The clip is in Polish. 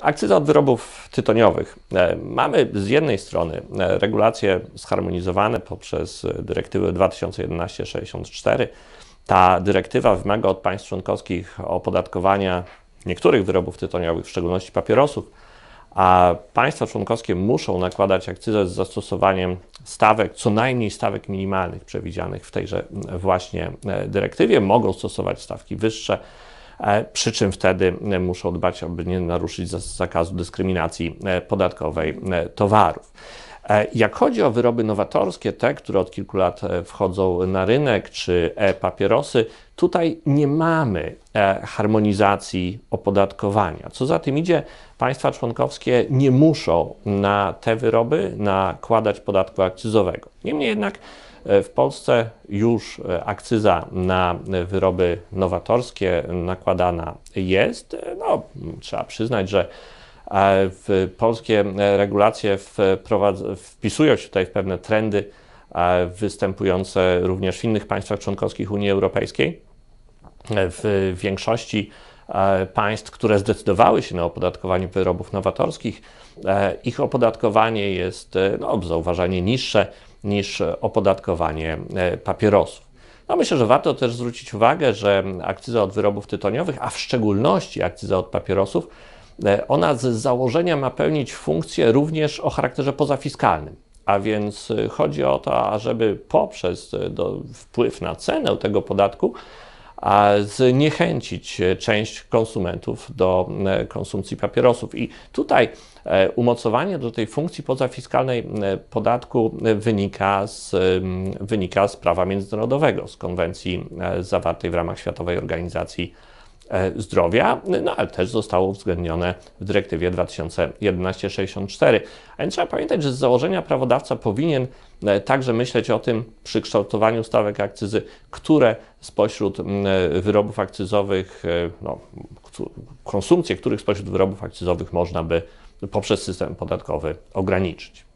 Akcyza od wyrobów tytoniowych. E, mamy z jednej strony e, regulacje zharmonizowane poprzez dyrektywę 2011-64. Ta dyrektywa wymaga od państw członkowskich opodatkowania niektórych wyrobów tytoniowych, w szczególności papierosów, a państwa członkowskie muszą nakładać akcyzę z zastosowaniem stawek, co najmniej stawek minimalnych przewidzianych w tejże właśnie e, dyrektywie. Mogą stosować stawki wyższe. E, przy czym wtedy e, muszą dbać, aby nie naruszyć zakazu dyskryminacji e, podatkowej towarów. Jak chodzi o wyroby nowatorskie, te, które od kilku lat wchodzą na rynek, czy papierosy tutaj nie mamy harmonizacji opodatkowania. Co za tym idzie, państwa członkowskie nie muszą na te wyroby nakładać podatku akcyzowego. Niemniej jednak, E, w Polsce już e, akcyza na wyroby nowatorskie nakładana jest. E, no, trzeba przyznać, że w polskie regulacje wpisują się tutaj w pewne trendy występujące również w innych państwach członkowskich Unii Europejskiej. W większości E, państw, które zdecydowały się na opodatkowanie wyrobów nowatorskich, e, ich opodatkowanie jest e, no, zauważalnie niższe niż opodatkowanie papierosów. No myślę, że warto też zwrócić uwagę, że akcyza od wyrobów tytoniowych, a w szczególności akcyza od papierosów, ona z założenia ma pełnić funkcję również o charakterze pozafiskalnym. A więc chodzi o to, ażeby poprzez do, wpływ na cenę tego podatku zniechęcić e, część konsumentów do e, konsumpcji papierosów. I tutaj e, umocowanie do tej funkcji pozafiskalnej podatku wynika z, wynika z prawa międzynarodowego, z konwencji zawartej w ramach Światowej Organizacji E, zdrowia, no ale też zostało uwzględnione w dyrektywie 2011-64. A więc trzeba pamiętać, że z założenia prawodawca powinien e, także myśleć o tym przy kształtowaniu stawek akcyzy, które spośród e, wyrobów akcyzowych, no, konsumpcję których spośród wyrobów akcyzowych można by poprzez system podatkowy ograniczyć.